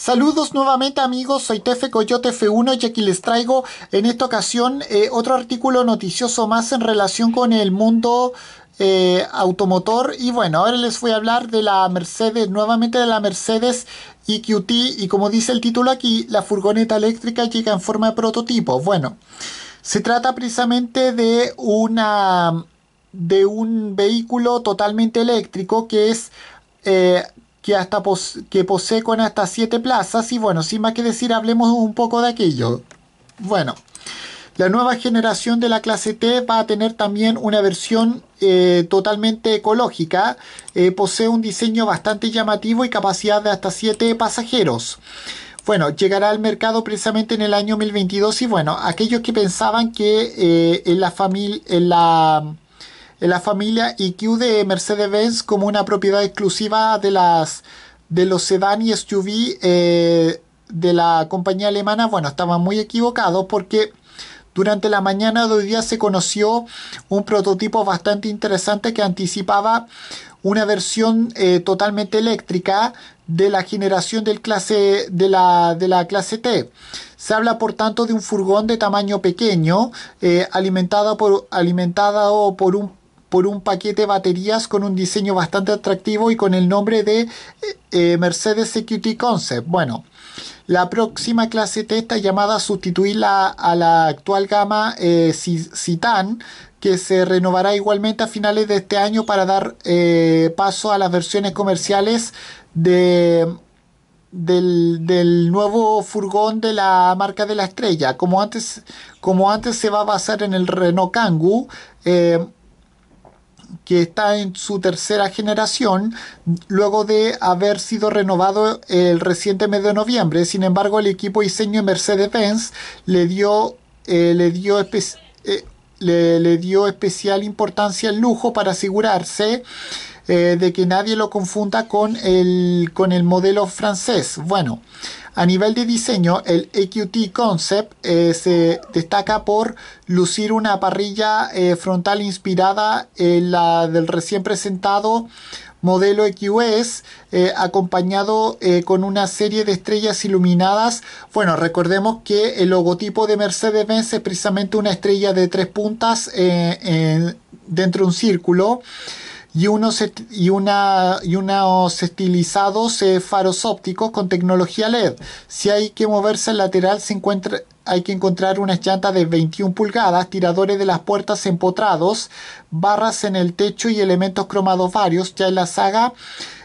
Saludos nuevamente amigos, soy Tefe Coyote F1 y aquí les traigo en esta ocasión eh, otro artículo noticioso más en relación con el mundo eh, automotor y bueno, ahora les voy a hablar de la Mercedes, nuevamente de la Mercedes EQT y como dice el título aquí, la furgoneta eléctrica llega en forma de prototipo. Bueno, se trata precisamente de una de un vehículo totalmente eléctrico que es eh, que, hasta que posee con hasta 7 plazas y bueno, sin más que decir, hablemos un poco de aquello. Bueno, la nueva generación de la clase T va a tener también una versión eh, totalmente ecológica. Eh, posee un diseño bastante llamativo y capacidad de hasta 7 pasajeros. Bueno, llegará al mercado precisamente en el año 2022 y bueno, aquellos que pensaban que eh, en, la familia en, la en la familia IQ de Mercedes-Benz como una propiedad exclusiva de, las, de los Sedan y SUV eh, de la compañía alemana, bueno, estaban muy equivocados porque durante la mañana de hoy día se conoció un prototipo bastante interesante que anticipaba una versión eh, totalmente eléctrica de la generación del clase, de, la, de, la, clase T. Se habla por tanto de un furgón de tamaño pequeño eh, alimentado, por, alimentado por un por un paquete de baterías con un diseño bastante atractivo y con el nombre de eh, eh, Mercedes Security Concept. Bueno, la próxima clase T está llamada a sustituir a la actual gama eh, Citan, que se renovará igualmente a finales de este año para dar paso a las versiones comerciales de, del, del, nuevo furgón de la marca de la estrella. Como antes, como antes se va a basar en el Renault Kangoo, eh, que está en su tercera generación, luego de haber sido renovado el reciente mes de noviembre. Sin embargo, el equipo diseño Mercedes-Benz le dio, eh, le dio eh, le, le dio especial importancia al lujo para asegurarse eh, de que nadie lo confunda con el, con el modelo francés. Bueno, a nivel de diseño, el EQT Concept eh, se destaca por lucir una parrilla eh, frontal inspirada en la del recién presentado modelo EQS, acompañado con una serie de estrellas iluminadas. Bueno, recordemos que el logotipo de Mercedes-Benz es precisamente una estrella de tres puntas dentro de un círculo y unos, y una, y unos estilizados faros ópticos con tecnología LED. Si hay que moverse al lateral, se hay que encontrar unas llantas de 21 pulgadas, tiradores de las puertas empotrados, barras en el techo y elementos cromados varios. Ya en la saga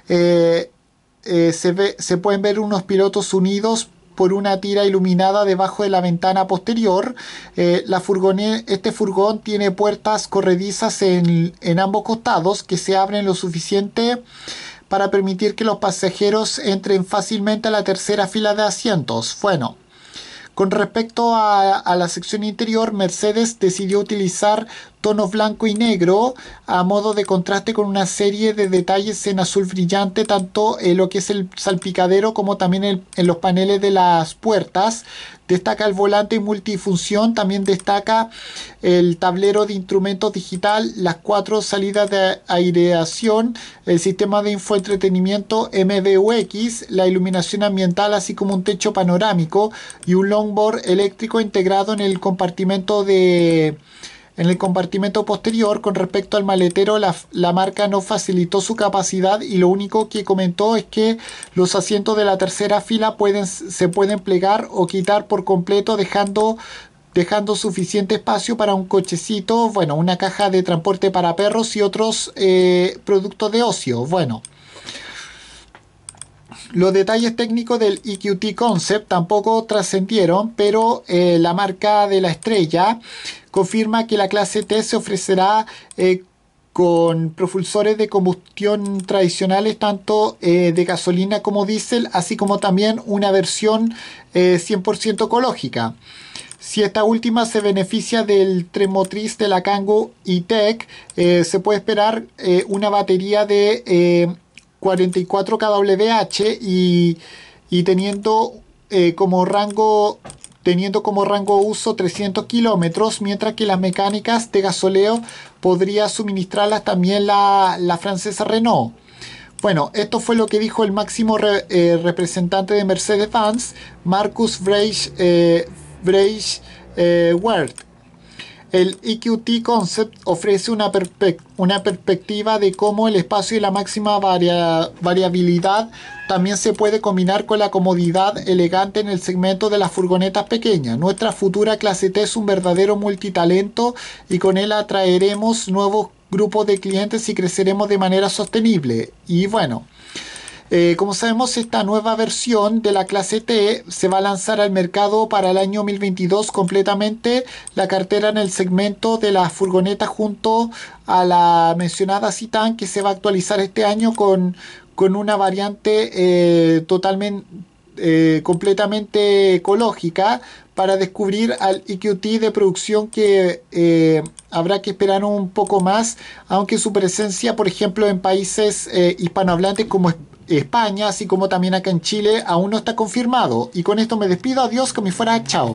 eh, eh, se, ve, se pueden ver unos pilotos unidos por una tira iluminada debajo de la ventana posterior. Eh, este furgón tiene puertas corredizas en, ambos costados que se abren lo suficiente para permitir que los pasajeros entren fácilmente a la tercera fila de asientos. Bueno, con respecto a, la sección interior, Mercedes decidió utilizar tonos blanco y negro a modo de contraste con una serie de detalles en azul brillante tanto en lo que es el salpicadero como también en los paneles de las puertas destaca el volante multifunción también destaca el tablero de instrumentos digital las cuatro salidas de aireación el sistema de infoentretenimiento MDUX, la iluminación ambiental así como un techo panorámico y un longboard eléctrico integrado en el compartimento de en el compartimento posterior, con respecto al maletero, la, marca no facilitó su capacidad y lo único que comentó es que los asientos de la tercera fila se pueden plegar o quitar por completo dejando suficiente espacio para un cochecito, bueno, una caja de transporte para perros y otros eh, productos de ocio. Bueno, los detalles técnicos del EQT Concept tampoco trascendieron, pero eh, la marca de la estrella confirma que la clase T se ofrecerá eh, con propulsores de combustión tradicionales, tanto eh, de gasolina como diésel, así como también una versión 100% ecológica. Si esta última se beneficia del tren motriz de la Kangoo E-Tech, se puede esperar una batería de 44kWh y, teniendo eh, como rango teniendo como rango uso 300 kilómetros, mientras que las mecánicas de gasoleo podría suministrarlas también la, francesa Renault. Bueno, esto fue lo que dijo el máximo eh, representante de Mercedes-Benz, Marcus Breich, eh, eh Wert, el EQT Concept ofrece una, perspectiva de cómo el espacio y la máxima variabilidad también se puede combinar con la comodidad elegante en el segmento de las furgonetas pequeñas. Nuestra futura clase T es un verdadero multitalento y con él atraeremos nuevos grupos de clientes y creceremos de manera sostenible. Y bueno, eh, como sabemos, esta nueva versión de la clase T se va a lanzar al mercado para el año 2022 completamente la cartera en el segmento de la furgoneta junto a la mencionada Citan que se va a actualizar este año con, una variante eh, totalmente eh, completamente ecológica para descubrir al EQT de producción que habrá que esperar un poco más, aunque su presencia, por ejemplo, en países hispanohablantes como España, así como también acá en Chile, aún no está confirmado. Y con esto me despido, adiós, que me fuera, chao.